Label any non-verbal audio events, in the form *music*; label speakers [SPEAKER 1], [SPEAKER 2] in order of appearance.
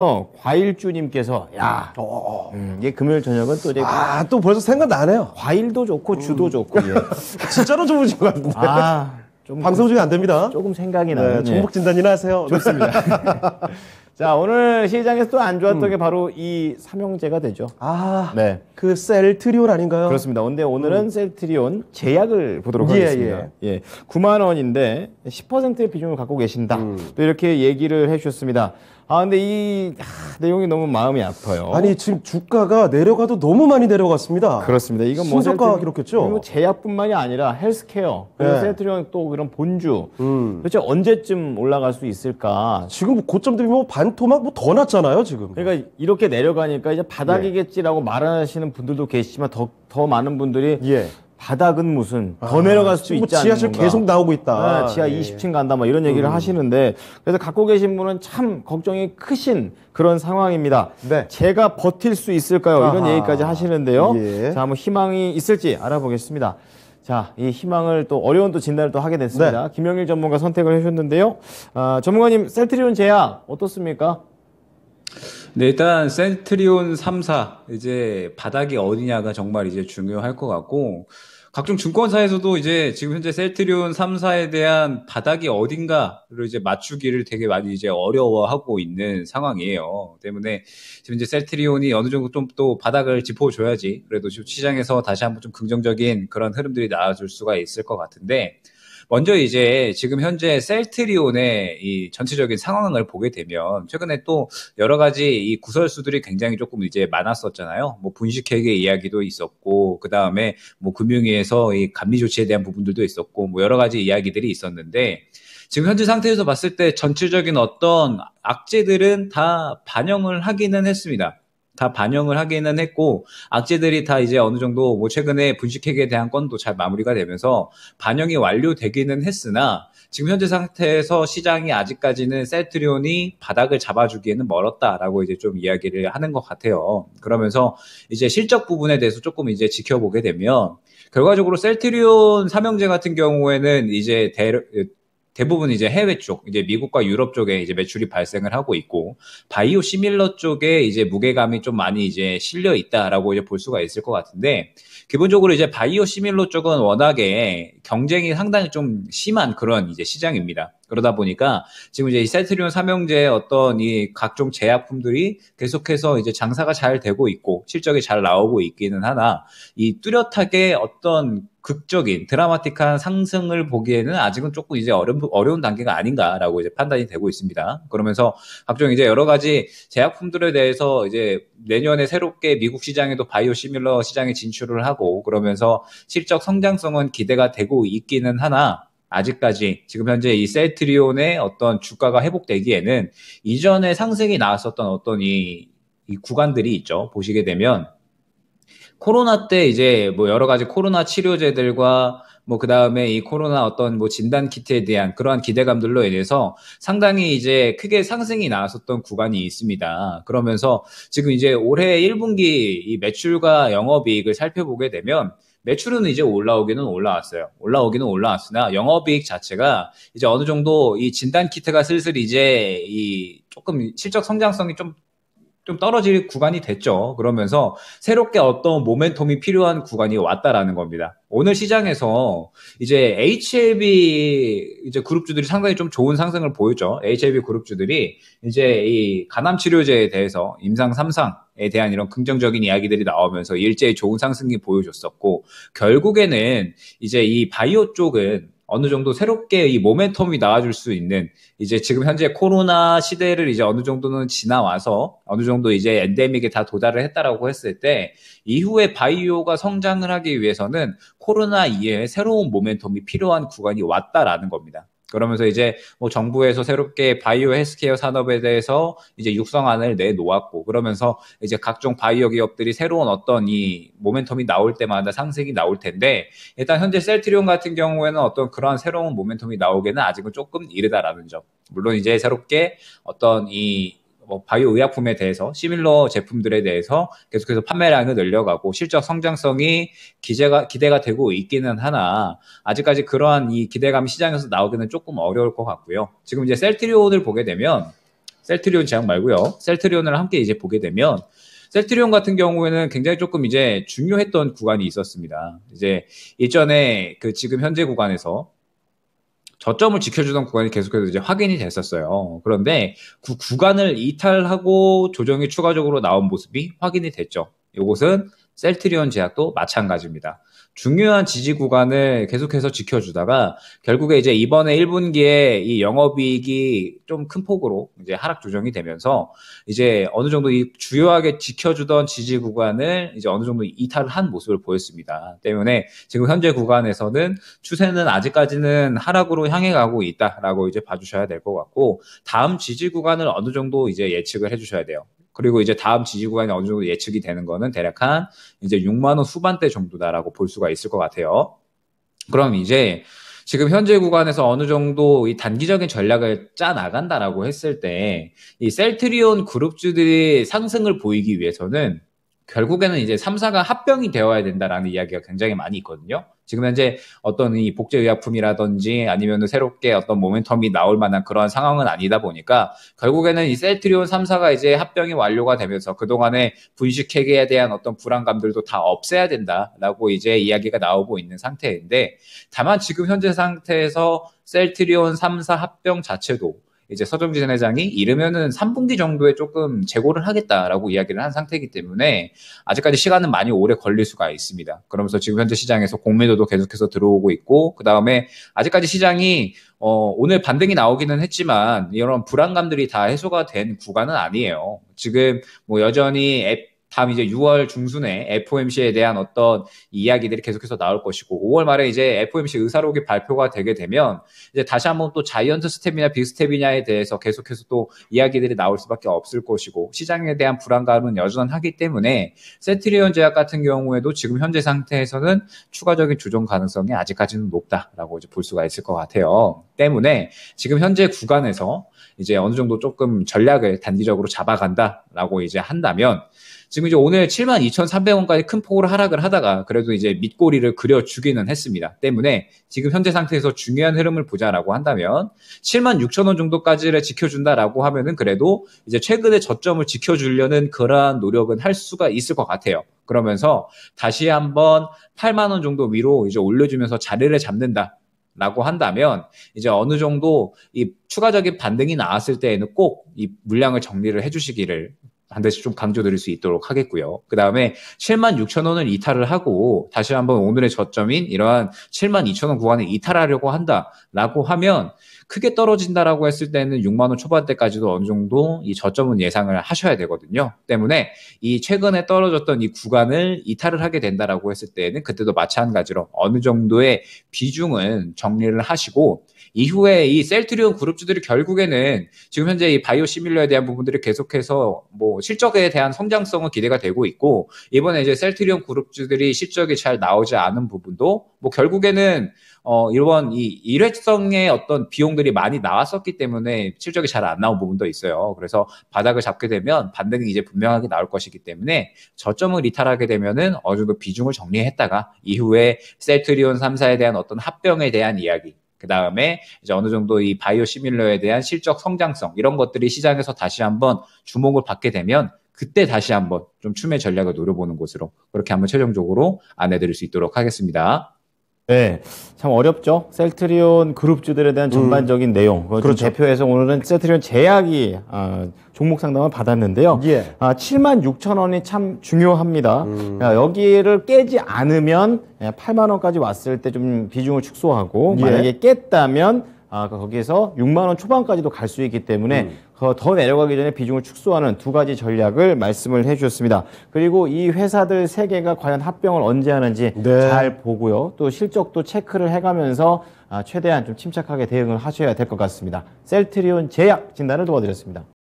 [SPEAKER 1] 어, 과일주님께서 야 어, 어, 어. 음, 이게 금요일 저녁은 또 이제 아, 또 벌써 생각나네요. 과일도 좋고 주도 음. 좋고 예. *laughs* 진짜로 좋으신 것 같은데. 아, 좀 방송 중에 안 됩니다. 조금 생각이 나요 네, 종목 진단이나 하세요. 네. 좋습니다. *laughs* 자, 오늘 시장에서 또 안 좋았던 음. 게 바로 이 삼형제가 되죠. 아, 네. 그 셀트리온 아닌가요? 그렇습니다. 근데 오늘은 음. 셀트리온 제약을 보도록 예, 하겠습니다. 예, 9만 예. 원인데 10%의 비중을 갖고 계신다. 또 이렇게 얘기를 해주셨습니다. 아 근데 이 하, 내용이 너무 마음이 아파요. 아니 지금 주가가 내려가도 너무 많이 내려갔습니다. 그렇습니다. 이건 뭐 신저가 기록했죠. 그리고 뭐 제약뿐만이 아니라 헬스케어, 그리고 네. 센트리온 또 그런 본주. 음. 도대체 언제쯤 올라갈 수 있을까? 지금 뭐 고점 대비 뭐 반토막 뭐더낮잖아요 지금. 그러니까 이렇게 내려가니까 이제 바닥이겠지라고 예. 말하시는 분들도 계시지만 더더 많은 분들이 예. 바닥은 무슨 아, 더 내려갈 수도 있지 않 지하철 건가. 계속 나오고 있다. 네, 지하 예. 20층 간다 막 이런 얘기를 음. 하시는데 그래서 갖고 계신 분은 참 걱정이 크신 그런 상황입니다. 네. 제가 버틸 수 있을까요? 아하. 이런 얘기까지 하시는데요. 예. 자, 한번 희망이 있을지 알아보겠습니다. 자, 이 희망을 또 어려운 또 진단을 또 하게 됐습니다. 네. 김영일 전문가 선택을 해주셨는데요. 아, 전문가님, 셀트리온 제약 어떻습니까?
[SPEAKER 2] 네, 일단 센트리온 3사 이제 바닥이 어디냐가 정말 이제 중요할 것 같고 각종 증권사에서도 이제 지금 현재 셀트리온 3사에 대한 바닥이 어딘가를 이제 맞추기를 되게 많이 이제 어려워하고 있는 상황이에요. 때문에 지금 이제 셀트리온이 어느 정도 좀 또 바닥을 짚어줘야지 그래도 지금 시장에서 다시 한번 좀 긍정적인 그런 흐름들이 나아질 수가 있을 것 같은데 먼저 이제 지금 현재 셀트리온의 이 전체적인 상황을 보게 되면 최근에 또 여러 가지 이 구설수들이 굉장히 조금 이제 많았었잖아요. 뭐 분식회계 이야기도 있었고 그 다음에 뭐 금융위에서 이 감리 조치에 대한 부분들도 있었고 뭐 여러 가지 이야기들이 있었는데 지금 현재 상태에서 봤을 때 전체적인 어떤 악재들은 다 반영을 하기는 했습니다. 다 반영을 하기는 했고 악재들이 다 이제 어느 정도 뭐 최근에 분식회계에 대한 건도 잘 마무리가 되면서 반영이 완료되기는 했으나 지금 현재 상태에서 시장이 아직까지는 셀트리온이 바닥을 잡아주기에는 멀었다라고 이제 좀 이야기를 하는 것 같아요. 그러면서 이제 실적 부분에 대해서 조금 이제 지켜보게 되면 결과적으로 셀트리온 삼형제 같은 경우에는 이제 대, 대부분 이제 해외 쪽, 이제 미국과 유럽 쪽에 이제 매출이 발생을 하고 있고 바이오 시밀러 쪽에 이제 무게감이 좀 많이 이제 실려 있다라고 이제 볼 수가 있을 것 같은데 기본적으로 이제 바이오 시밀러 쪽은 워낙에 경쟁이 상당히 좀 심한 그런 이제 시장입니다. 그러다 보니까 지금 이제 이 세트리온 삼형제의 어떤 이 각종 제약품들이 계속해서 이제 장사가 잘 되고 있고 실적이 잘 나오고 있기는 하나 이 뚜렷하게 어떤 극적인 드라마틱한 상승을 보기에는 아직은 조금 이제 어려운, 어려운 단계가 아닌가라고 이제 판단이 되고 있습니다. 그러면서 각종 이제 여러 가지 제약품들에 대해서 이제 내년에 새롭게 미국 시장에도 바이오 시밀러 시장에 진출을 하고 그러면서 실적 성장성은 기대가 되고 있기는 하나 아직까지 지금 현재 이 셀트리온의 어떤 주가가 회복되기에는 이전에 상승이 나왔었던 어떤 이, 이 구간들이 있죠. 보시게 되면 코로나 때 이제 뭐 여러 가지 코로나 치료제들과 뭐 그다음에 이 코로나 어떤 뭐 진단 키트에 대한 그러한 기대감들로 인해서 상당히 이제 크게 상승이 나왔었던 구간이 있습니다. 그러면서 지금 이제 올해 1분기 이 매출과 영업이익을 살펴보게 되면 매출은 이제 올라오기는 올라왔어요. 올라오기는 올라왔으나 영업이익 자체가 이제 어느 정도 이 진단 키트가 슬슬 이제 이 조금 실적 성장성이 좀좀 떨어질 구간이 됐죠. 그러면서 새롭게 어떤 모멘텀이 필요한 구간이 왔다라는 겁니다. 오늘 시장에서 이제 HLB 이제 그룹주들이 상당히 좀 좋은 상승을 보였죠. HLB 그룹주들이 이제 이 간암 치료제에 대해서 임상 3상에 대한 이런 긍정적인 이야기들이 나오면서 일제히 좋은 상승이 보여줬었고 결국에는 이제 이 바이오 쪽은 어느 정도 새롭게 이 모멘텀이 나와줄 수 있는 이제 지금 현재 코로나 시대를 이제 어느 정도는 지나와서 어느 정도 이제 엔데믹에 다 도달을 했다라고 했을 때 이후에 바이오가 성장을 하기 위해서는 코로나 이외에 새로운 모멘텀이 필요한 구간이 왔다라는 겁니다. 그러면서 이제 뭐 정부에서 새롭게 바이오 헬스케어 산업에 대해서 이제 육성안을 내놓았고 그러면서 이제 각종 바이오 기업들이 새로운 어떤 이 모멘텀이 나올 때마다 상승이 나올 텐데 일단 현재 셀트리온 같은 경우에는 어떤 그러한 새로운 모멘텀이 나오기는 에 아직은 조금 이르다라는 점. 물론 이제 새롭게 어떤 이뭐 바이오 의약품에 대해서 시밀러 제품들에 대해서 계속해서 판매량을 늘려가고 실적 성장성이 기재가 기대가 되고 있기는 하나 아직까지 그러한 이 기대감이 시장에서 나오기는 조금 어려울 것 같고요. 지금 이제 셀트리온을 보게 되면 셀트리온 제약 말고요. 셀트리온을 함께 이제 보게 되면 셀트리온 같은 경우에는 굉장히 조금 이제 중요했던 구간이 있었습니다. 이제 일전에 그 지금 현재 구간에서 저점을 지켜주던 구간이 계속해서 이제 확인이 됐었어요. 그런데 그 구간을 이탈하고 조정이 추가적으로 나온 모습이 확인이 됐죠. 이것은 셀트리온 제약도 마찬가지입니다. 중요한 지지 구간을 계속해서 지켜주다가 결국에 이제 이번에 1분기에 이 영업이익이 좀 큰 폭으로 이제 하락 조정이 되면서 이제 어느 정도 이 주요하게 지켜주던 지지 구간을 이제 어느 정도 이탈을 한 모습을 보였습니다. 때문에 지금 현재 구간에서는 추세는 아직까지는 하락으로 향해 가고 있다라고 이제 봐주셔야 될 것 같고 다음 지지 구간을 어느 정도 이제 예측을 해주셔야 돼요. 그리고 이제 다음 지지 구간이 어느 정도 예측이 되는 거는 대략 한 이제 6만 원 후반대 정도다라고 볼 수가 있을 것 같아요. 그럼 이제 지금 현재 구간에서 어느 정도 이 단기적인 전략을 짜 나간다라고 했을 때 이 셀트리온 그룹주들이 상승을 보이기 위해서는 결국에는 이제 3사가 합병이 되어야 된다라는 이야기가 굉장히 많이 있거든요. 지금 현재 어떤 이 복제의약품이라든지 아니면 새롭게 어떤 모멘텀이 나올 만한 그런 상황은 아니다 보니까 결국에는 이 셀트리온 3사가 이제 합병이 완료가 되면서 그동안의 분식회계에 대한 어떤 불안감들도 다 없애야 된다라고 이제 이야기가 나오고 있는 상태인데 다만 지금 현재 상태에서 셀트리온 3사 합병 자체도 이제 서정진 지 회장이 이르면은 3분기 정도에 조금 재고를 하겠다라고 이야기를 한 상태이기 때문에 아직까지 시간은 많이 오래 걸릴 수가 있습니다. 그러면서 지금 현재 시장에서 공매도도 계속해서 들어오고 있고 그 다음에 아직까지 시장이 어, 오늘 반등이 나오기는 했지만 이런 불안감들이 다 해소가 된 구간은 아니에요. 지금 뭐 여전히 앱 다음 이제 6월 중순에 FOMC에 대한 어떤 이야기들이 계속해서 나올 것이고 5월 말에 이제 FOMC 의사록이 발표가 되게 되면 이제 다시 한번 또 자이언트 스텝이나 빅스텝이냐에 대해서 계속해서 또 이야기들이 나올 수밖에 없을 것이고 시장에 대한 불안감은 여전하기 때문에 세트리온 제약 같은 경우에도 지금 현재 상태에서는 추가적인 조정 가능성이 아직까지는 높다라고 이제 볼 수가 있을 것 같아요. 때문에 지금 현재 구간에서 이제 어느 정도 조금 전략을 단기적으로 잡아간다라고 이제 한다면 지금 이제 오늘 72,300원까지 큰 폭으로 하락을 하다가 그래도 이제 밑꼬리를 그려주기는 했습니다. 때문에 지금 현재 상태에서 중요한 흐름을 보자라고 한다면 76,000원 정도까지를 지켜준다라고 하면은 그래도 이제 최근에 저점을 지켜주려는 그러한 노력은 할 수가 있을 것 같아요. 그러면서 다시 한번 8만 원 정도 위로 이제 올려주면서 자리를 잡는다. 라고 한다면 이제 어느 정도 이 추가적인 반등이 나왔을 때에는 꼭 이 물량을 정리를 해주시기를 반드시 좀 강조드릴 수 있도록 하겠고요. 그 다음에 7만 6천 원을 이탈을 하고 다시 한번 오늘의 저점인 이러한 7만 2천 원 구간을 이탈하려고 한다라고 하면 크게 떨어진다라고 했을 때는 6만 원 초반대까지도 어느 정도 이 저점은 예상을 하셔야 되거든요. 때문에 이 최근에 떨어졌던 이 구간을 이탈을 하게 된다라고 했을 때는 그때도 마찬가지로 어느 정도의 비중은 정리를 하시고 이후에 이 셀트리온 그룹주들이 결국에는 지금 현재 이 바이오 시밀러에 대한 부분들이 계속해서 뭐 실적에 대한 성장성은 기대가 되고 있고 이번에 이제 셀트리온 그룹주들이 실적이 잘 나오지 않은 부분도 뭐 결국에는 어 이번 이 일회성의 어떤 비용 내용들이 많이 나왔었기 때문에 실적이 잘 안 나온 부분도 있어요. 그래서 바닥을 잡게 되면 반등이 이제 분명하게 나올 것이기 때문에 저점을 이탈하게 되면은 어느 정도 비중을 정리했다가 이후에 셀트리온 3사에 대한 어떤 합병에 대한 이야기 그 다음에 이제 어느 정도 이 바이오 시밀러에 대한 실적 성장성 이런 것들이 시장에서 다시 한번 주목을 받게 되면 그때 다시 한번 좀 춤의 전략을 노려보는 것으로 그렇게 한번 최종적으로 안내드릴 수 있도록 하겠습니다. 네,
[SPEAKER 1] 참 어렵죠. 셀트리온 그룹주들에 대한 전반적인 음. 내용. 그렇죠. 대표해서 오늘은 셀트리온 제약이 아, 종목 상담을 받았는데요. 예. 아, 7만 6천 원이 참 중요합니다. 음. 아, 여기를 깨지 않으면 8만 원까지 왔을 때 좀 비중을 축소하고 예. 만약에 깼다면 아, 그러니까 거기에서 6만 원 초반까지도 갈 수 있기 때문에 음. 더 내려가기 전에 비중을 축소하는 두 가지 전략을 말씀을 해주셨습니다. 그리고 이 회사들 세 개가 과연 합병을 언제 하는지 네. 잘 보고요. 또 실적도 체크를 해가면서 아, 최대한 좀 침착하게 대응을 하셔야 될 것 같습니다. 셀트리온 제약 진단을 도와드렸습니다.